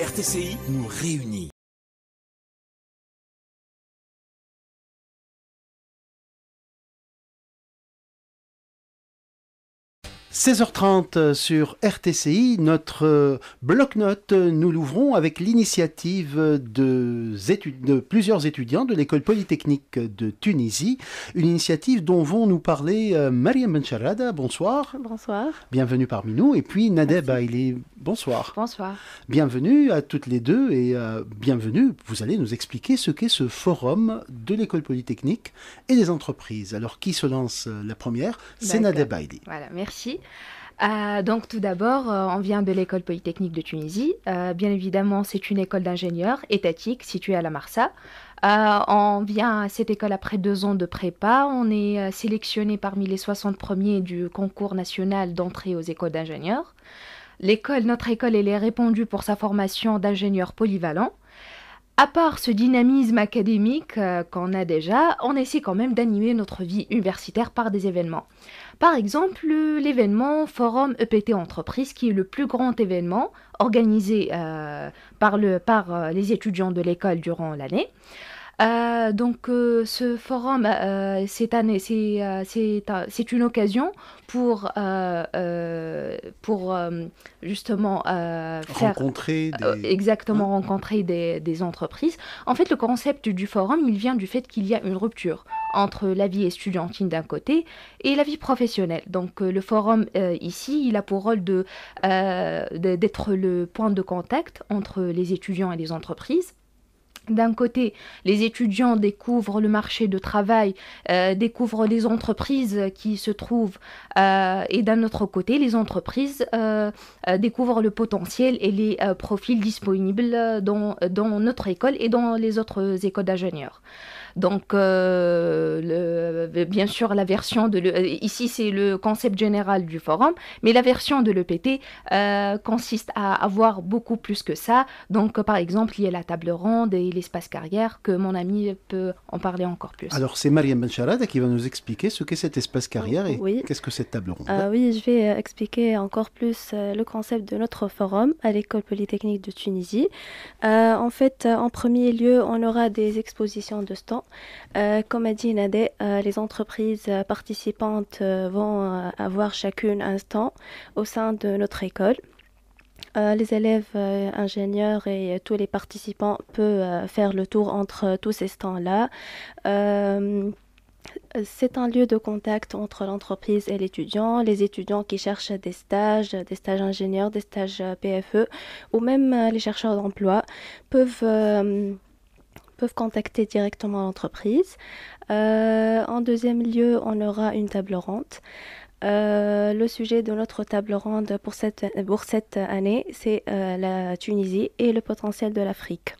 RTCI nous réunit. « 16h30 sur RTCI, notre euh, bloc-notes, euh, nous l'ouvrons avec l'initiative de, plusieurs étudiants de l'école polytechnique de Tunisie, une initiative dont vont nous parler euh, Mariam Bencharada, bonsoir. Bonsoir. Bienvenue parmi nous, et puis Nadeb, il est Bonsoir. Bonsoir. Bienvenue à toutes les deux et euh, bienvenue. Vous allez nous expliquer ce qu'est ce forum de l'école polytechnique et des entreprises. Alors, qui se lance euh, la première C'est Nadia Voilà, merci. Euh, donc tout d'abord, on vient de l'école polytechnique de Tunisie. bien évidemment, c'est une école d'ingénieurs étatique située à la Marsa. on vient à cette école après deux ans de prépa. On est sélectionné parmi les 60 premiers du concours national d'entrée aux écoles d'ingénieurs notre école, est répandue pour sa formation d'ingénieur polyvalent. À part ce dynamisme académique euh, qu'on a déjà, on essaie quand même d'animer notre vie universitaire par des événements. Par exemple, l'événement Forum EPT Entreprises qui est le plus grand événement organisé euh, par euh, les étudiants de l'école durant l'année. Euh, donc euh, ce forum, euh, année, c'est une occasion pour, pour justement faire, rencontrer des... exactement hein? rencontrer des, entreprises. En fait, le concept du forum, il vient du fait qu'il y a une rupture entre la vie étudiantine d'un côté et la vie professionnelle. Donc le forum ici, il a pour rôle d'être le point de contact entre les étudiants et les entreprises d'un côté, les étudiants découvrent le marché de travail, euh, découvrent les entreprises qui se trouvent, euh, et d'un autre côté, les entreprises euh, découvrent le potentiel et les profils disponibles dans, dans, notre école et dans les autres écoles d'ingénieurs. Donc, bien sûr, la version de ici c'est le concept général du forum, mais la version de l'EPT consiste à avoir beaucoup plus que ça. Donc, par exemple, il y a la table ronde et espace carrière que mon ami peut en parler encore plus. Alors c'est Mariam Bencharada qui va nous expliquer ce qu'est cet espace carrière et qu'est-ce que cette table ronde. Ah oui, je vais euh, expliquer encore plus euh, le concept de notre forum à l'école polytechnique de Tunisie. Euh, en fait, en premier lieu, on aura des expositions de stands. comme a dit Nadé, les entreprises participantes vont avoir chacune un stand au sein de notre école. Euh, les élèves, euh, ingénieurs et euh, tous les participants peuvent faire le tour entre tous ces stands-là. c'est un lieu de contact entre l'entreprise et l'étudiant, les étudiants qui cherchent des stages, des stages ingénieurs, des stages PFE ou même les chercheurs d'emploi peuvent peuvent contacter directement l'entreprise. en deuxième lieu, on aura une table ronde. Euh, le sujet de notre table ronde pour cette, pour cette année, c'est euh, la Tunisie et le potentiel de l'Afrique.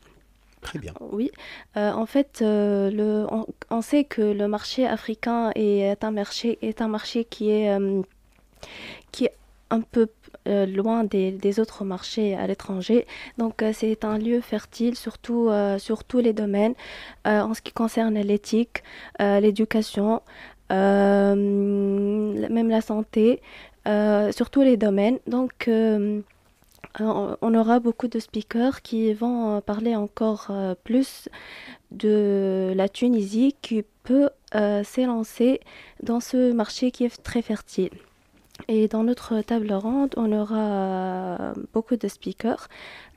Très bien. Oui. Euh, en fait, le, on, sait que le marché africain est un marché, est un marché qui, est, qui est un peu loin des, des, autres marchés à l'étranger. Donc, c'est un lieu fertile, surtout sur tous les domaines, en ce qui concerne l'éthique, l'éducation, euh, même la santé, euh, sur tous les domaines. Donc, euh, on aura beaucoup de speakers qui vont parler encore plus de la Tunisie qui peut s'élancer dans ce marché qui est très fertile. Et dans notre table ronde, on aura euh, beaucoup de speakers,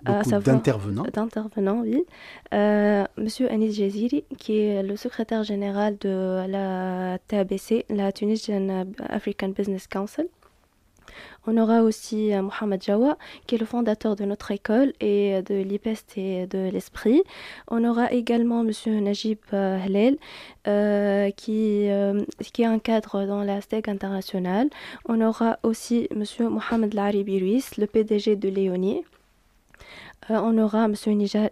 euh, d'intervenants. D'intervenants, oui. Euh, Monsieur Anis Jaziri, qui est le secrétaire général de la TABC, la Tunisian African Business Council. On aura aussi euh, Mohamed Jawa, qui est le fondateur de notre école et euh, de l'IPEST et de l'Esprit. On aura également Monsieur Najib Halel, euh, qui, est un cadre dans la STEG internationale. On aura aussi Monsieur Mohamed Laribi Ruiz, le PDG de Léonie. Euh, on aura M.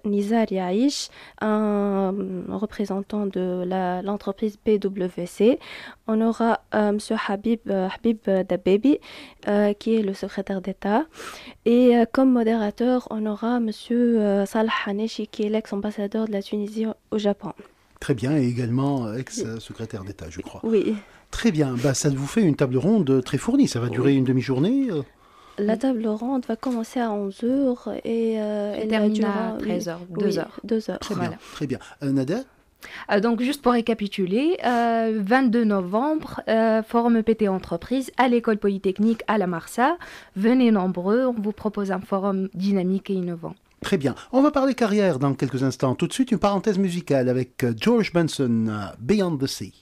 Nizar Yaïch, un euh, représentant de l'entreprise PWC. On aura euh, M. Habib, qui est le secrétaire d'État. Et comme modérateur, on aura M. Salah qui est l'ex-ambassadeur de la Tunisie au Japon. Très bien, et également ex-secrétaire d'État, je crois. Oui. Très bien, bah, ça vous fait une table ronde très fournie. Ça va durer une demi-journée la mm. table ronde va commencer à 11h et, euh, terminer à 13h, 2h. Très bien. Euh, Nadia euh, donc, juste pour récapituler, 22 novembre, forum e PT Entreprise à l'école polytechnique à la Marsa. Venez nombreux, on vous propose un forum dynamique et innovant. Très bien. On va parler carrière dans quelques instants. Tout de suite, une parenthèse musicale avec George Benson, Beyond the Sea.